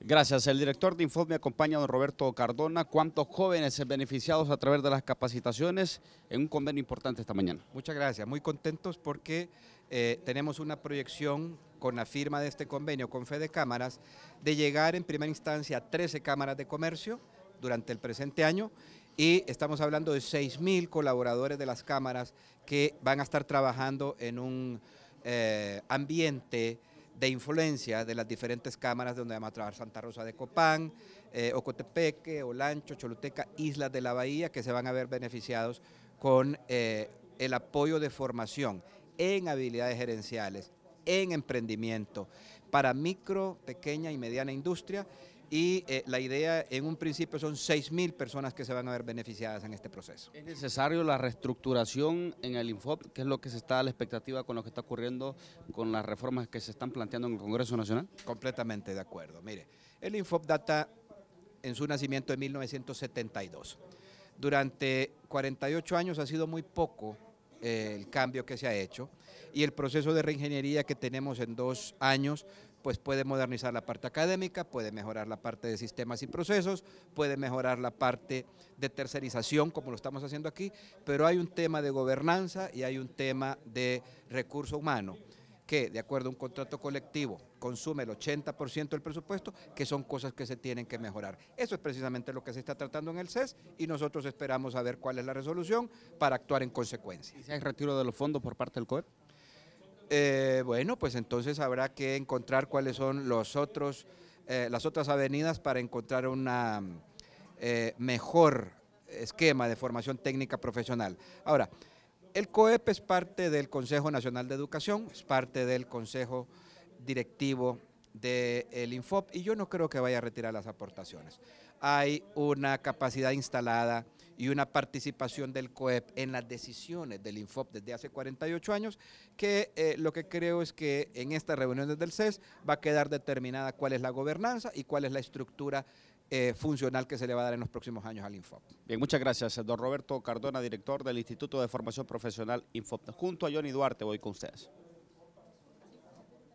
Gracias. El director de Info me acompaña, don Roberto Cardona. ¿Cuántos jóvenes se beneficiados a través de las capacitaciones en un convenio importante esta mañana? Muchas gracias. Muy contentos porque eh, tenemos una proyección con la firma de este convenio con Fede Cámaras de llegar en primera instancia a 13 cámaras de comercio durante el presente año y estamos hablando de 6.000 colaboradores de las cámaras que van a estar trabajando en un eh, ambiente de influencia de las diferentes cámaras donde vamos a trabajar Santa Rosa de Copán, eh, Ocotepeque, Olancho, Choluteca, Islas de la Bahía, que se van a ver beneficiados con eh, el apoyo de formación en habilidades gerenciales, en emprendimiento, para micro, pequeña y mediana industria y eh, la idea en un principio son 6.000 personas que se van a ver beneficiadas en este proceso. ¿Es necesario la reestructuración en el INFOP, ¿Qué es lo que se está a la expectativa con lo que está ocurriendo con las reformas que se están planteando en el Congreso Nacional? Completamente de acuerdo. Mire, el INFOP data en su nacimiento en 1972. Durante 48 años ha sido muy poco eh, el cambio que se ha hecho y el proceso de reingeniería que tenemos en dos años pues puede modernizar la parte académica, puede mejorar la parte de sistemas y procesos, puede mejorar la parte de tercerización, como lo estamos haciendo aquí, pero hay un tema de gobernanza y hay un tema de recurso humano que, de acuerdo a un contrato colectivo, consume el 80% del presupuesto, que son cosas que se tienen que mejorar. Eso es precisamente lo que se está tratando en el CES y nosotros esperamos saber cuál es la resolución para actuar en consecuencia. ¿Y hay retiro de los fondos por parte del COEP? Eh, bueno, pues entonces habrá que encontrar cuáles son los otros, eh, las otras avenidas para encontrar un eh, mejor esquema de formación técnica profesional. Ahora, el COEP es parte del Consejo Nacional de Educación, es parte del Consejo Directivo del INFOP y yo no creo que vaya a retirar las aportaciones. Hay una capacidad instalada y una participación del COEP en las decisiones del INFOP desde hace 48 años, que eh, lo que creo es que en esta reunión desde el CES va a quedar determinada cuál es la gobernanza y cuál es la estructura eh, funcional que se le va a dar en los próximos años al Infop. Bien, muchas gracias, don Roberto Cardona, director del Instituto de Formación Profesional Infop. Junto a Johnny Duarte voy con ustedes.